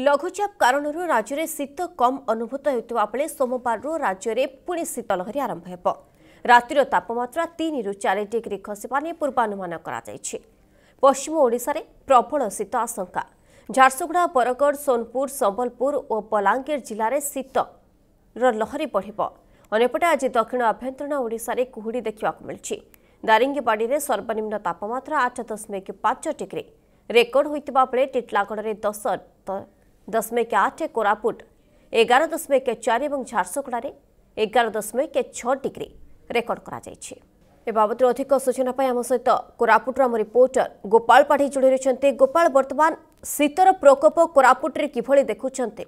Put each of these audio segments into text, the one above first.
ଲଘୁଚାପ କାରଣରୁ ରାଜ୍ୟରେ ଶୀତ କମ୍ ଅନୁଭୂତ ହେଉଥିବା ବେଳେ ସୋମବାରରୁ ରାଜ୍ୟରେ ପୁଣି ଶୀତଲହରୀ ଆରମ୍ଭ ହେବ ରାତିର ତାପମାତ୍ରା ତିନିରୁ ଚାରି ଡିଗ୍ରୀ ଖସିବା ନେଇ ପୂର୍ବାନୁମାନ କରାଯାଇଛି ପଶ୍ଚିମ ଓଡ଼ିଶାରେ ପ୍ରବଳ ଶୀତ ଆଶଙ୍କା ଝାରସୁଗୁଡ଼ା ବରଗଡ଼ ସୋନପୁର ସମ୍ବଲପୁର ଓ ବଲାଙ୍ଗୀର ଜିଲ୍ଲାରେ ଶୀତର ଲହରୀ ବଢ଼ିବ ଅନ୍ୟପଟେ ଆଜି ଦକ୍ଷିଣ ଆଭ୍ୟନ୍ତରୀଣ ଓଡ଼ିଶାରେ କୁହୁଡ଼ି ଦେଖିବାକୁ ମିଳିଛି ଦାରିଙ୍ଗିବାଡ଼ିରେ ସର୍ବନିମ୍ନ ତାପମାତ୍ରା ଆଠ ଦଶମିକ ପାଞ୍ଚ ଡିଗ୍ରୀ ରେକର୍ଡ ହୋଇଥିବା ବେଳେ ଟିଟିଲାଗଡ଼ରେ ଦଶ ଦଶମିକ ଆଠ କୋରାପୁଟ ଏଗାର ଦଶମିକ ଚାରି ଏବଂ ଝାରସୁଗୁଡ଼ାରେ ଏଗାର ଦଶମିକ ଛଅ ଡିଗ୍ରୀ ରେକର୍ଡ କରାଯାଇଛି ଏ ବାବଦରେ ଅଧିକ ସୂଚନା ପାଇଁ ଆମ ସହିତ କୋରାପୁଟର ଆମ ରିପୋର୍ଟର ଗୋପାଳ ପାଢ଼ୀ ଯୋଡ଼ି ରହିଛନ୍ତି ଗୋପାଳ ବର୍ତ୍ତମାନ ଶୀତର ପ୍ରକୋପ କୋରାପୁଟରେ କିଭଳି ଦେଖୁଛନ୍ତି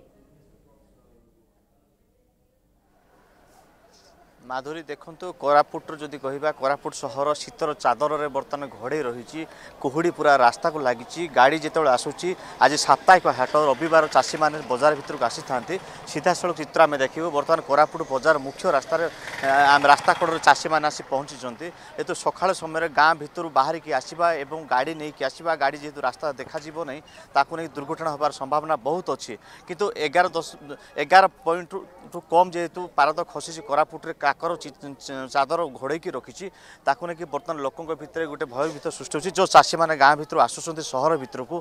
মাধুରୀ ଦେଖନ୍ତୁ କୋରାପୁଟରୁ ଯଦି କହିବା କୋରାପୁଟ ସହର ଶୀତର ଚାଦରରେ ବର୍ତ୍ତମାନ ଘୋଡ଼େଇ ରହିଛି କୁହୁଡ଼ି ପୁରା ରାସ୍ତାକୁ ଲାଗିଛି ଗାଡ଼ି ଯେତେବେଳେ ଆସୁଛି ଆଜି ସାପ୍ତାହିକ ହାଟ ରବିବାର ଚାଷୀମାନେ ବଜାର ଭିତରକୁ ଆସିଥାନ୍ତି ସିଧାସଳଖ ଚିତ୍ର ଆମେ ଦେଖିବୁ ବର୍ତ୍ତମାନ କୋରାପୁଟ ବଜାର ମୁଖ୍ୟ ରାସ୍ତାରେ ରାସ୍ତା କଡ଼ରେ ଚାଷୀମାନେ ଆସି ପହଞ୍ଚିଛନ୍ତି ଯେହେତୁ ସକାଳ ସମୟରେ ଗାଁ ଭିତରୁ ବାହାରିକି ଆସିବା ଏବଂ ଗାଡ଼ି ନେଇକି ଆସିବା ଗାଡ଼ି ଯେହେତୁ ରାସ୍ତା ଦେଖାଯିବ ନାହିଁ ତାକୁ ନେଇ ଦୁର୍ଘଟଣା ହେବାର ସମ୍ଭାବନା ବହୁତ ଅଛି କିନ୍ତୁ ଏଗାର ଦଶ ଏଗାର ପଏଣ୍ଟରୁ କମ୍ ଯେହେତୁ ପାରଦ ଖସିଛି କୋରାପୁଟରେ କାକର ଚାଦର ଘୋଡ଼େଇକି ରଖିଛି ତାକୁ ନେଇକି ବର୍ତ୍ତମାନ ଲୋକଙ୍କ ଭିତରେ ଗୋଟେ ଭୟଭୀତ ସୃଷ୍ଟି ହେଉଛି ଯେଉଁ ଚାଷୀମାନେ ଗାଁ ଭିତରୁ ଆସୁଛନ୍ତି ସହର ଭିତରକୁ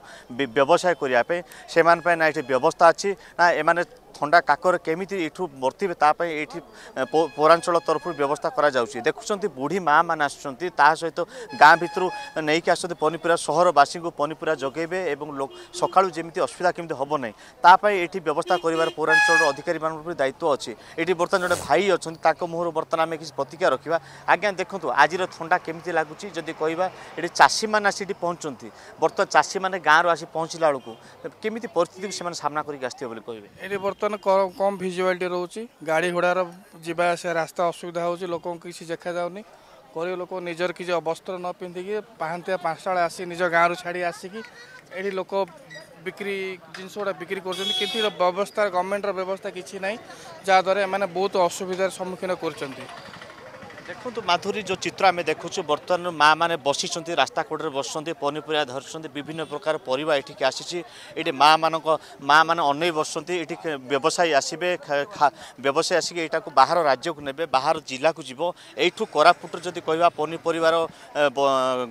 ବ୍ୟବସାୟ କରିବା ପାଇଁ ସେମାନଙ୍କ ପାଇଁ ନା ଏଠି ବ୍ୟବସ୍ଥା ଅଛି ନା ଏମାନେ থা কাকরে কেমিতি এঠু মর্তিবে তাপাই এটি পৌরাঞ্চল তরফ ব্যবস্থা করা যাচ্ছে দেখুছেন বুড়ি মা মানে আসছেন তা সহ গাঁ ভিতর নেইকি আসছেন পনিপুরা সহরবাসী পনিপুরা যোগাইবে এবং সকাল যেমি অসুবিধা কেমি হব না তাপাই এটি ব্যবস্থা করবার পৌরাঞ্চল অধিকারী মানুষ দায়িত্ব অছি এটি বর্তমান জন ভাই অনেক তাঁর মুহর বর্তমান আমি কিছু প্রতিক্রিয়া রাখা আজ্ঞা দেখুন আজির থা কেমি লাগুচি যদি কহবা এটি চাষী মানে আসি এটি পৌঁছুন বর্তমান চাষী মানে গাঁর আসি পৌঁছিলা বেড়ে কেমি পরিস্থিতি সে সামনা করি আসবে বলে কহবে এটি বর্তমান ବର୍ତ୍ତମାନ କମ୍ ଭିଜୁଆଲିଟି ରହୁଛି ଗାଡ଼ି ଘୋଡ଼ାର ଯିବା ଆସିବା ରାସ୍ତା ଅସୁବିଧା ହେଉଛି ଲୋକଙ୍କୁ କିଛି ଦେଖାଯାଉନି ଗରିବ ଲୋକ ନିଜର କିଛି ଅବସ୍ତ୍ର ନ ପିନ୍ଧିକି ପାହାନ୍ତିଆ ବେଳେ ଆସି ନିଜ ଗାଁରୁ ଛାଡ଼ି ଆସିକି ଏଠି ଲୋକ ବିକ୍ରି ଜିନିଷ ଗୁଡ଼ା ବିକ୍ରି କରୁଛନ୍ତି କିନ୍ତୁ ବ୍ୟବସ୍ଥା ଗଭର୍ଣ୍ଣମେଣ୍ଟର ବ୍ୟବସ୍ଥା କିଛି ନାହିଁ ଯାହାଦ୍ୱାରା ଏମାନେ ବହୁତ ଅସୁବିଧାର ସମ୍ମୁଖୀନ କରୁଛନ୍ତି ଦେଖନ୍ତୁ ମାଧୁରୀ ଯେଉଁ ଚିତ୍ର ଆମେ ଦେଖୁଛୁ ବର୍ତ୍ତମାନ ମାଆ ମାନେ ବସିଛନ୍ତି ରାସ୍ତା କଡ଼ରେ ବସିଛନ୍ତି ପନିପରିବା ଧରିଛନ୍ତି ବିଭିନ୍ନ ପ୍ରକାର ପରିବା ଏଠିକି ଆସିଛି ଏଠି ମାଆ ମାନଙ୍କ ମାଆ ମାନେ ଅନେଇ ବସିଛନ୍ତି ଏଠି ବ୍ୟବସାୟୀ ଆସିବେ ବ୍ୟବସାୟୀ ଆସିକି ଏଇଟାକୁ ବାହାର ରାଜ୍ୟକୁ ନେବେ ବାହାର ଜିଲ୍ଲାକୁ ଯିବ ଏଇଠୁ କୋରାପୁଟରେ ଯଦି କହିବା ପନିପରିବାର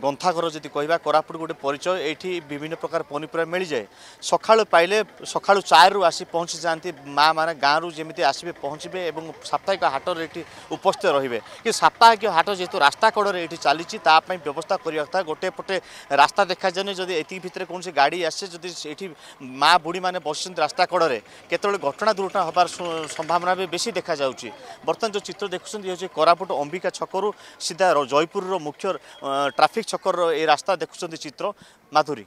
ଗନ୍ଥାଘର ଯଦି କହିବା କୋରାପୁଟ ଗୋଟେ ପରିଚୟ ଏଇଠି ବିଭିନ୍ନ ପ୍ରକାର ପନିପରିବା ମିଳିଯାଏ ସକାଳୁ ପାଇଲେ ସକାଳୁ ଚାରିରୁ ଆସି ପହଞ୍ଚି ଯାଆନ୍ତି ମାଆ ମାନେ ଗାଁରୁ ଯେମିତି ଆସିବେ ପହଞ୍ଚିବେ ଏବଂ ସାପ୍ତାହିକ ହାଟରେ ଏଠି ଉପସ୍ଥିତ ରହିବେ କି সাপ্তাহিক হাট যেহেতু রাস্তা কড়ে এটি চালছে তাপাই ব্যবস্থা করা কথা গোটে পটে রাস্তা দেখা যায়নি যদি এটি ভিতরে কোণী গাড়ি আসছে যদি এটি মা বুড়ি মানে বসছেন রাস্তা কড়ে কেতবে ঘটনা দুর্ঘটনা হবার সম্ভাবনা বেশি দেখা যাচ্ছে বর্তমানে যে চিত্র দেখুছেন হচ্ছে কোরাপুট অম্বিকা ছকর সিধা জয়পুর মুখ্য ট্রাফিক ছকর এই রাস্তা দেখুছেন চিত্র মাধুরী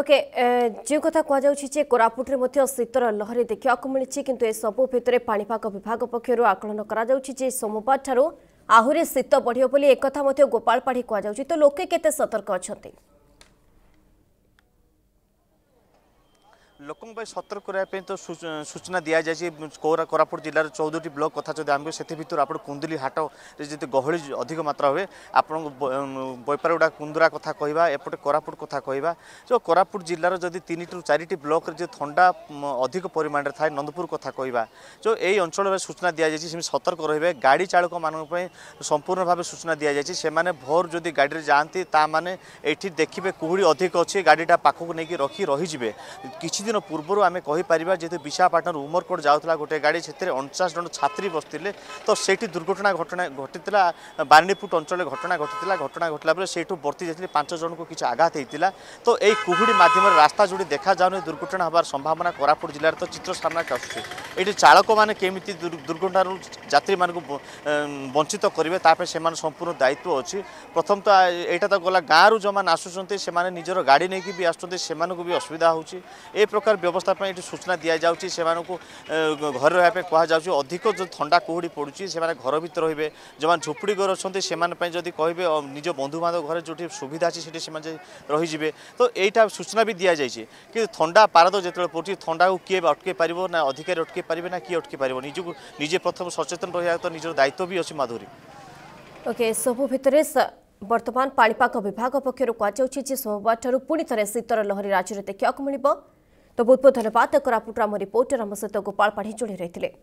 ଓକେ eh, ଯେଉଁ କଥା କୁହାଯାଉଛି ଯେ କୋରାପୁଟରେ ମଧ୍ୟ ଶୀତର ଲହରୀ ଦେଖିବାକୁ ମିଳିଛି କିନ୍ତୁ ଏସବୁ ଭିତରେ ପାଣିପାଗ ବିଭାଗ ପକ୍ଷରୁ ଆକଳନ କରାଯାଉଛି ଯେ ସୋମବାରଠାରୁ ଆହୁରି ଶୀତ ବଢ଼ିବ ବୋଲି ଏକଥା ମଧ୍ୟ ଗୋପାଳପାଢ଼ୀ କୁହାଯାଉଛି ତ ଲୋକେ କେତେ ସତର୍କ ଅଛନ୍ତି ଲୋକଙ୍କ ପାଇଁ ସତର୍କ କରିବା ପାଇଁ ତ ସୂଚନା ଦିଆଯାଇଛି କୋରାପୁଟ ଜିଲ୍ଲାର ଚଉଦଟି ବ୍ଲକ କଥା ଯଦି ଆମକୁ ସେଥି ଭିତରୁ ଆପଣ କୁନ୍ଦୁଲି ହାଟରେ ଯଦି ଗହଳି ଅଧିକ ମାତ୍ରା ହୁଏ ଆପଣଙ୍କୁ ବୈପାରଗୁଡ଼ା କୁନ୍ଦୁରା କଥା କହିବା ଏପଟେ କୋରାପୁଟ କଥା କହିବା ଯେଉଁ କୋରାପୁଟ ଜିଲ୍ଲାର ଯଦି ତିନିଟିରୁ ଚାରିଟି ବ୍ଲକରେ ଯଦି ଥଣ୍ଡା ଅଧିକ ପରିମାଣରେ ଥାଏ ନନ୍ଦପୁର କଥା କହିବା ଯେଉଁ ଏହି ଅଞ୍ଚଳରେ ସୂଚନା ଦିଆଯାଇଛି ସେମିତି ସତର୍କ ରହିବେ ଗାଡ଼ି ଚାଳକମାନଙ୍କ ପାଇଁ ସମ୍ପୂର୍ଣ୍ଣ ଭାବେ ସୂଚନା ଦିଆଯାଇଛି ସେମାନେ ଭୋର ଯଦି ଗାଡ଼ିରେ ଯାଆନ୍ତି ତାମାନେ ଏଠି ଦେଖିବେ କୁହୁଡ଼ି ଅଧିକ ଅଛି ଗାଡ଼ିଟା ପାଖକୁ ନେଇକି ରଖି ରହିଯିବେ କିଛି ଦିନ দিন পূর্ব আমি কহিপারা যেহেতু বিশাখাপাটনার উমরকোট যাওয়া গোটে গাড়ি সেতু অনচাশ জন ছাত্রী বসলে তো সেইটি দুর্ঘটনা ঘটনা ঘটি বারণীপুট অঞ্চলে ঘটনা ঘটি ঘটনা ঘটলা পরে সেইটু বর্তি যাই পাঁচ জনক কিছু আঘাত হয়েছিল তো এই কুহুড়ি মাধ্যমে রাস্তা যোড়ি দেখা যাওনি দুর্ঘটনা হওয়ার সম্ভাবনা কোরাপুট জেলার তো চিত্র সামনাকে আসছে এইটি চালক মানে কেমিতি দুর্ঘটনার যাত্রী মানুষ বঞ্চিত করবে তাপরে সে সম্পূর্ণ দায়িত্ব অছি প্রথম তো এইটা তো গলা গাঁরু যে আসুচার সে নিজের গাড়ি নিয়ে বি আসছেন সে অসুবিধা হচ্ছে এ প্রকার ব্যবস্থা পাই এটি সূচনা দিয়া যাচ্ছে সে ঘরে রহবা কুহযাচ্ছে অধিক যে থা কুহুড়ি পড়ুছি সে ঘর ভিতরে রহবে যে ঝুপড়ি ঘর অনেক সে যদি কহবে নিজ বন্ধুবান্ধব ঘরে যেটি সুবিধা আছে সেটি সে রহিযে তো এইটা সূচনা বি দিয়া যাইছে কিন্তু থা পারদ যেত পড়ছে থা কি অটকাই পার না অধিকারী অটকাই পারবে না কি অটকাই পারব নিজকে নিজে প্রথম সচেতন রহবা তো নিজের দায়িত্ব বি অ মাধুরী ওকে সবু ভিতরে বর্তমান পাপাগ বিভাগ পক্ষ কুযাচ্ছে যে সোমবার ঠার পুঁ শীতর লহরী রাজ্যের দেখা মিলবে ତ ବହୁତ ବହୁତ ଧନ୍ୟବାଦ କୋରାପୁଟର ଆମ ରିପୋର୍ଟର ଆମ ସହିତ ଗୋପାଳ ପାଢ଼ୀ ଯୋଡ଼ି ରହିଥିଲେ